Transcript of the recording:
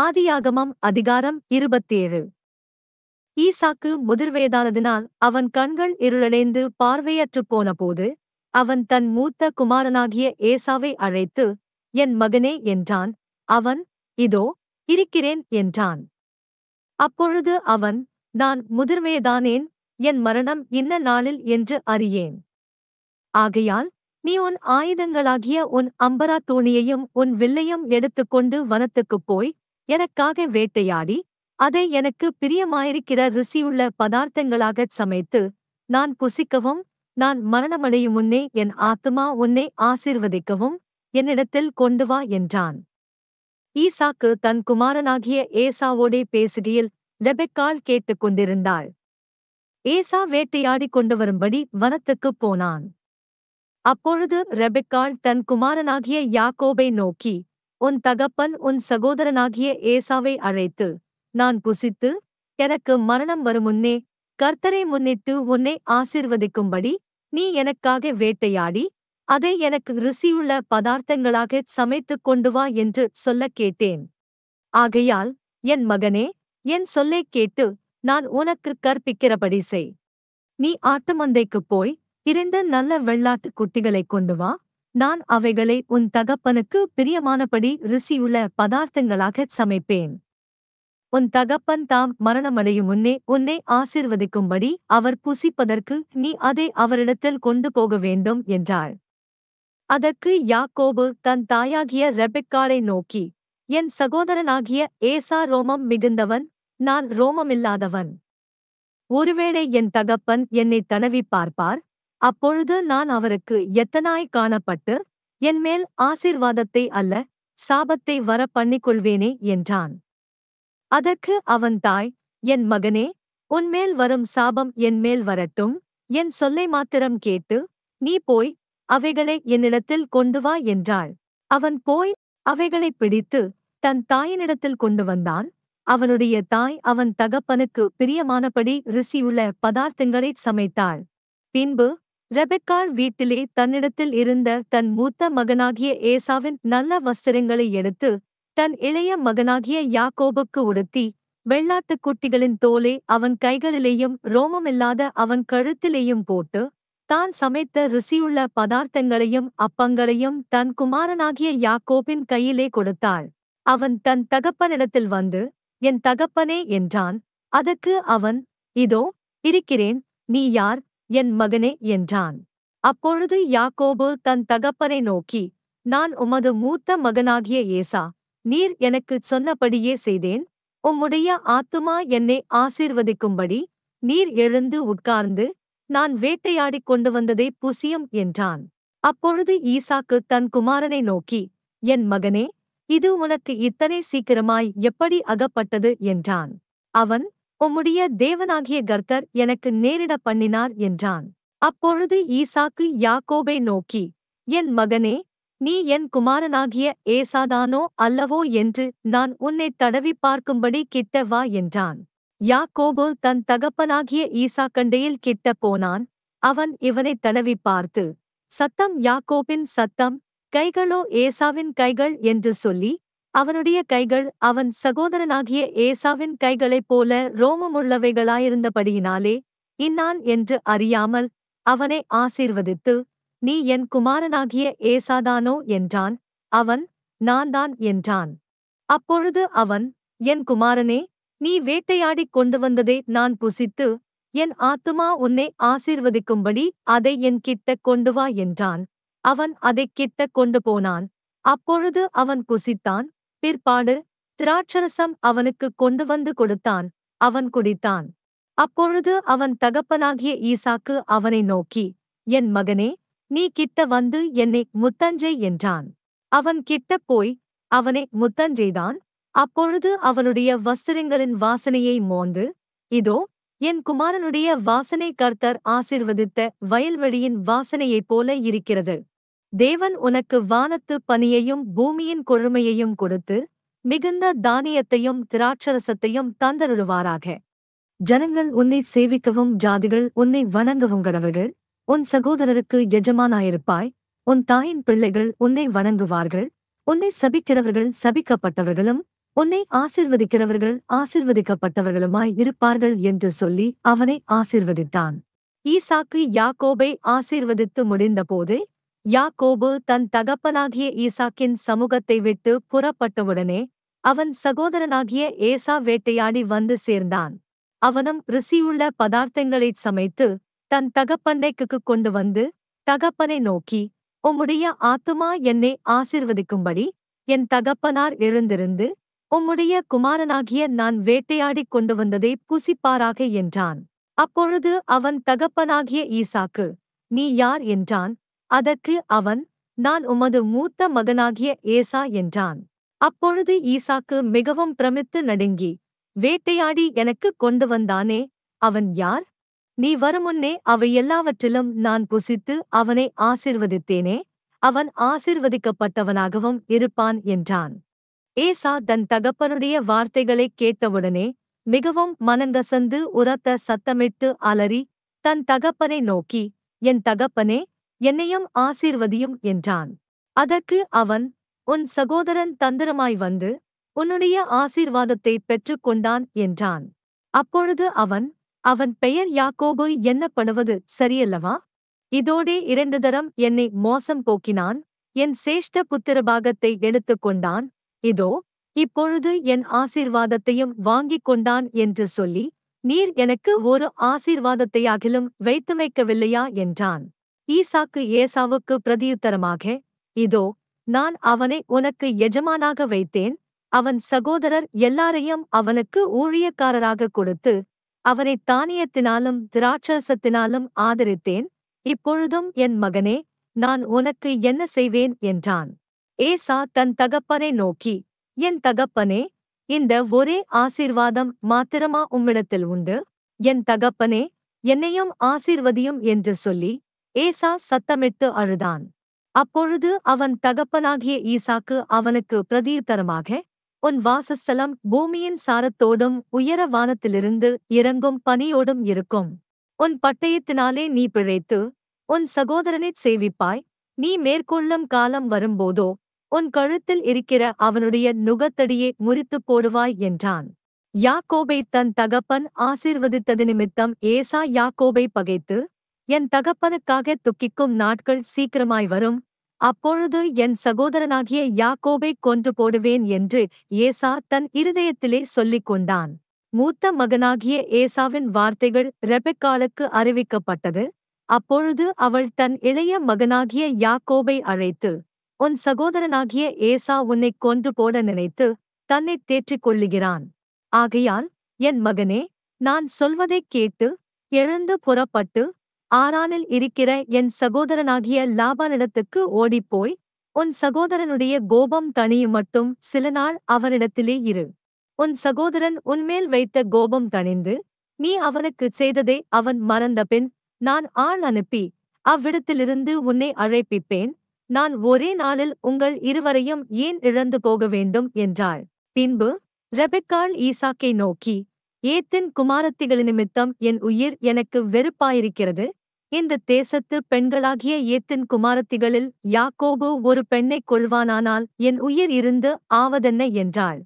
ஆதியாகமம் அதிகாரம் இருபத்தேழு ஈசாக்கு முதிர்வயதானதினால் அவன் கண்கள் இருளடைந்து பார்வையற்றுப் போனபோது அவன் தன் மூத்த குமாரனாகிய ஏசாவை அழைத்து என் மகனே என்றான் அவன் இதோ இருக்கிறேன் என்றான் அப்பொழுது அவன் நான் முதிர்வயதானேன் என் மரணம் இன்ன நாளில் என்று அறியேன் ஆகையால் நீ உன் ஆயுதங்களாகிய உன் அம்பரா தோணியையும் உன் வில்லையும் எடுத்துக்கொண்டு வனத்துக்குப் போய் எனக்காக வேட்டையாடி அதை எனக்கு பிரியமாயிருக்கிற ருசியுள்ள பதார்த்தங்களாகச் சமைத்து நான் புசிக்கவும் நான் மரணமடையும் முன்னே என் ஆத்மா உன்னை ஆசிர்வதிக்கவும் என்னிடத்தில் கொண்டு வா என்றான் ஈசாக்கு தன் குமாரனாகிய ஏசாவோடே பேசுகையில் லெபெக்கால் கேட்டுக் கொண்டிருந்தாள் ஏசா வேட்டையாடி கொண்டு வரும்படி வனத்துக்குப் போனான் அப்பொழுது ரெபெக்கால் தன் குமாரனாகிய யாக்கோபை நோக்கி உன் தகப்பன் உன் சகோதரனாகிய ஏசாவை அழைத்து நான் புசித்து எனக்கு மரணம் வருமுன்னே கர்த்தரை முன்னிட்டு உன்னை ஆசிர்வதிக்கும்படி நீ எனக்காக வேட்டையாடி அதை எனக்கு ருசியுள்ள பதார்த்தங்களாகச் சமைத்துக் கொண்டு வா என்று சொல்லக் கேட்டேன் ஆகையால் என் மகனே என் சொல்லைக் கேட்டு நான் உனக்கு கற்பிக்கிறபடி செய் நீ ஆட்டுமந்தைக்குப் போய் இரண்டு நல்ல வெள்ளாட்டு குட்டிகளைக் கொண்டு வா நான் அவைகளை உன் தகப்பனுக்கு பிரியமானபடி ருசியுள்ள பதார்த்தங்களாகச் சமைப்பேன் உன் தகப்பன் தாம் மரணமடையும் முன்னே உன்னை ஆசிர்வதிக்கும்படி அவர் புசிப்பதற்கு நீ அதை அவரிடத்தில் கொண்டு போக வேண்டும் என்றாள் அதற்கு யாக்கோபு தன் தாயாகிய ரெபெக்காரை நோக்கி என் சகோதரனாகிய ஏசா ரோமம் மிகுந்தவன் நான் ரோமமில்லாதவன் ஒருவேளை என் தகப்பன் என்னை தனவி பார்ப்பார் அப்பொழுது நான் அவருக்கு எத்தனாய் காணப்பட்டு என்மேல் ஆசிர்வாதத்தை அல்ல சாபத்தை வர பண்ணிக்கொள்வேனே என்றான் அதற்கு அவன் தாய் என் மகனே உன்மேல் வரும் சாபம் என்மேல் வரட்டும் என் சொல்லை மாத்திரம் கேட்டு நீ போய் அவைகளை என்னிடத்தில் கொண்டு வா என்றாள் அவன் போய் அவைகளை பிடித்து தன் தாயினிடத்தில் கொண்டு வந்தான் அவனுடைய தாய் அவன் தகப்பனுக்கு பிரியமானபடி ரிசியுள்ள பதார்த்தங்களைச் சமைத்தாள் பின்பு ரெபெக்கால் வீட்டிலே தன்னிடத்தில் இருந்த தன் மூத்த மகனாகிய ஏசாவின் நல்ல வஸ்திரங்களை எடுத்து தன் இளைய மகனாகிய யாக்கோபுக்கு உடுத்தி வெள்ளாட்டுக் குட்டிகளின் தோலை அவன் கைகளிலேயும் ரோமமில்லாத அவன் கழுத்திலேயும் போட்டு தான் சமைத்த ருசியுள்ள பதார்த்தங்களையும் அப்பங்களையும் தன் குமாரனாகிய யாக்கோபின் கையிலே கொடுத்தாள் அவன் தன் தகப்பனிடத்தில் வந்து என் தகப்பனே என்றான் அதற்கு அவன் இதோ இருக்கிறேன் நீ யார் என் மகனே என்றான் அப்பொழுது யாக்கோபு தன் தகப்பனை நோக்கி நான் உமது மூத்த மகனாகிய ஏசா நீர் எனக்குச் சொன்னபடியே செய்தேன் உம்முடைய ஆத்துமா என்னை ஆசீர்வதிக்கும்படி நீர் எழுந்து உட்கார்ந்து நான் வேட்டையாடிக் கொண்டு வந்ததே புசியம் என்றான் அப்பொழுது ஈசாக்கு தன் குமாரனை நோக்கி என் மகனே இது உனக்கு இத்தனை சீக்கிரமாய் எப்படி அகப்பட்டது என்றான் அவன் உம்முடைய தேவனாகிய கர்த்தர் எனக்கு நேரிட பண்ணினார் என்றான் அப்பொழுது ஈசாக்கு யாக்கோபை நோக்கி என் மகனே நீ என் குமாரனாகிய ஏசாதானோ அல்லவோ என்று நான் உன்னை தடவி பார்க்கும்படி கிட்ட வா என்றான் யாக்கோபு தன் தகப்பனாகிய ஈசாக்கண்டையில் கிட்ட போனான் அவன் இவனை தடவி பார்த்து சத்தம் யாக்கோபின் சத்தம் கைகளோ ஏசாவின் கைகள் என்று சொல்லி அவனுடைய கைகள் அவன் சகோதரனாகிய ஏசாவின் கைகளைப் போல ரோமமுள்ளவைகளாயிருந்தபடியினாலே இன்னான் என்று அறியாமல் அவனை ஆசீர்வதித்து நீ என் குமாரனாகிய ஏசாதானோ என்றான் அவன் நான் தான் என்றான் அப்பொழுது அவன் என் குமாரனே நீ வேட்டையாடிக் கொண்டு வந்ததை நான் புசித்து என் ஆத்துமா உன்னை ஆசீர்வதிக்கும்படி அதை என் கிட்ட கொண்டு வா என்றான் அவன் அதை கிட்ட கொண்டு போனான் அப்பொழுது அவன் புசித்தான் பிற்பாடு திராட்சரசம் அவனுக்கு கொண்டு வந்து கொடுத்தான் அவன் குடித்தான் அப்பொழுது அவன் தகப்பனாகிய ஈசாக்கு அவனை நோக்கி என் மகனே நீ கிட்ட வந்து என்னை முத்தஞ்சை என்றான் அவன் கிட்ட போய் அவனை முத்தஞ்செய்தான் அப்பொழுது அவனுடைய வஸ்திரங்களின் வாசனையை மோந்து இதோ என் குமாரனுடைய வாசனை கர்த்தர் ஆசிர்வதித்த வயல்வெளியின் வாசனையைப் போல இருக்கிறது தேவன் உனக்கு வானத்து பனியையும் பூமியின் கொழுமையையும் கொடுத்து மிகுந்த தானியத்தையும் திராட்சரசத்தையும் தந்தருடுவாராக ஜனங்கள் உன்னை சேவிக்கவும் ஜாதிகள் உன்னை வணங்கவும் கடவர்கள் உன் சகோதரருக்கு எஜமானாயிருப்பாய் உன் தாயின் பிள்ளைகள் உன்னை வணங்குவார்கள் உன்னை சபிக்கிறவர்கள் சபிக்கப்பட்டவர்களும் உன்னை ஆசிர்வதிக்கிறவர்கள் ஆசிர்வதிக்கப்பட்டவர்களுமாய் இருப்பார்கள் என்று சொல்லி அவனை ஆசிர்வதித்தான் ஈசாக்கு யாக்கோபை ஆசீர்வதித்து முடிந்தபோதே யாக்கோபு தன் தகப்பனாகிய ஈசாக்கின் சமூகத்தை விட்டு புறப்பட்டவுடனே அவன் சகோதரனாகிய ஏசா வேட்டையாடி வந்து சேர்ந்தான் அவனும் ருசியுள்ள பதார்த்தங்களைச் சமைத்து தன் தகப்பண்டைக்கு கொண்டு வந்து தகப்பனை நோக்கி உம்முடைய ஆத்துமா என்னை ஆசிர்வதிக்கும்படி என் தகப்பனார் எழுந்திருந்து உம்முடைய குமாரனாகிய நான் வேட்டையாடிக் கொண்டு வந்ததை புசிப்பாராக என்றான் அப்பொழுது அவன் தகப்பனாகிய ஈசாக்கு நீ யார் என்றான் அதற்கு அவன் நான் உமது மூத்த மகனாகிய ஏசா என்றான் அப்பொழுது ஈசாக்கு மிகவும் பிரமித்து நடுங்கி வேட்டையாடி எனக்கு கொண்டு வந்தானே அவன் யார் நீ வருமுன்னே அவை எல்லாவற்றிலும் நான் புசித்து அவனை ஆசிர்வதித்தேனே அவன் ஆசிர்வதிக்கப்பட்டவனாகவும் இருப்பான் என்றான் ஏசா தன் தகப்பனுடைய வார்த்தைகளை கேட்டவுடனே மிகவும் மனங்கசந்து உரத்த சத்தமிட்டு அலறி தன் தகப்பனை நோக்கி என் தகப்பனே என்னையும் ஆசீர்வதியும் என்றான் அதற்கு அவன் உன் சகோதரன் தந்திரமாய் வந்து உன்னுடைய ஆசீர்வாதத்தை பெற்றுக் கொண்டான் என்றான் அப்பொழுது அவன் அவன் பெயர் யாக்கோபு என்னப்படுவது சரியல்லவா இதோடே இரண்டு தரம் என்னை மோசம் போக்கினான் என் சேஷ்ட புத்திரபாகத்தை எடுத்துக் கொண்டான் இதோ இப்பொழுது என் ஆசீர்வாதத்தையும் வாங்கிக் கொண்டான் என்று சொல்லி நீர் எனக்கு ஒரு ஆசீர்வாதத்தையாகிலும் வைத்துமைக்கவில்லையா என்றான் ஈசாக்கு ஏசாவுக்கு பிரதியுத்தரமாக இதோ நான் அவனை உனக்கு எஜமானாக வைத்தேன் அவன் சகோதரர் எல்லாரையும் அவனுக்கு ஊழியக்காரராக கொடுத்து அவனை தானியத்தினாலும் திராட்சரசத்தினாலும் ஆதரித்தேன் இப்பொழுதும் என் மகனே நான் உனக்கு என்ன செய்வேன் என்றான் ஏசா தன் தகப்பனை நோக்கி என் தகப்பனே இந்த ஒரே ஆசீர்வாதம் மாத்திரமா உம்மிடத்தில் உண்டு என் தகப்பனே என்னையும் ஆசீர்வதியும் என்று சொல்லி ஏசா சத்தமிட்டு அழுதான் அப்பொழுது அவன் தகப்பனாகிய ஈசாக்கு அவனுக்கு பிரதீர்த்தரமாக உன் வாசஸ்தலம் பூமியின் சாரத்தோடும் உயர வானத்திலிருந்து இறங்கும் பனியோடும் இருக்கும் உன் பட்டயத்தினாலே நீ பிழைத்து உன் சகோதரனைச் சேவிப்பாய் நீ மேற்கொள்ளும் காலம் வரும்போதோ உன் கழுத்தில் இருக்கிற அவனுடைய நுகத்தடியை முறித்து போடுவாய் என்றான் யாக்கோபை தன் தகப்பன் ஆசீர்வதித்தது நிமித்தம் ஏசா யாக்கோபை பகைத்து என் தகப்பனுக்காக துக்கிக்கும் நாட்கள் சீக்கிரமாய் வரும் அப்பொழுது என் சகோதரனாகிய யாக்கோபை கொன்று போடுவேன் என்று ஏசா தன் இருதயத்திலே சொல்லிக் கொண்டான் மூத்த மகனாகிய ஏசாவின் வார்த்தைகள் ரெபெக்காலுக்கு அறிவிக்கப்பட்டது அப்பொழுது அவள் தன் இளைய மகனாகிய யாக்கோபை அழைத்து உன் சகோதரனாகிய ஏசா உன்னை கொன்று போட நினைத்து தன்னை தேற்றிக் கொள்ளுகிறான் ஆகையால் என் மகனே நான் சொல்வதைக் கேட்டு எழுந்து புறப்பட்டு ஆறானில் இருக்கிற என் சகோதரனாகிய லாபானிடத்துக்கு ஓடிப்போய் உன் சகோதரனுடைய கோபம் தணியும் மட்டும் சில நாள் அவனிடத்திலே இரு உன் சகோதரன் உன்மேல் வைத்த கோபம் தணிந்து நீ அவனுக்கு செய்ததை அவன் மறந்தபின் நான் ஆள் அனுப்பி அவ்விடத்திலிருந்து உன்னை அழைப்பிப்பேன் நான் ஒரே நாளில் உங்கள் இருவரையும் ஏன் இழந்து போக வேண்டும் என்றாள் பின்பு ரெபெக்கால் ஈசாக்கை நோக்கி ஏத்தின் குமாரத்திகள் நிமித்தம் என் உயிர் எனக்கு வெறுப்பாயிருக்கிறது இந்த தேசத்து பெண்களாகிய ஏத்தின் குமாரத்திகளில் யாக்கோபு ஒரு பெண்ணைக் கொள்வானானால் என் உயிர் இருந்து ஆவதென்ன என்றாள்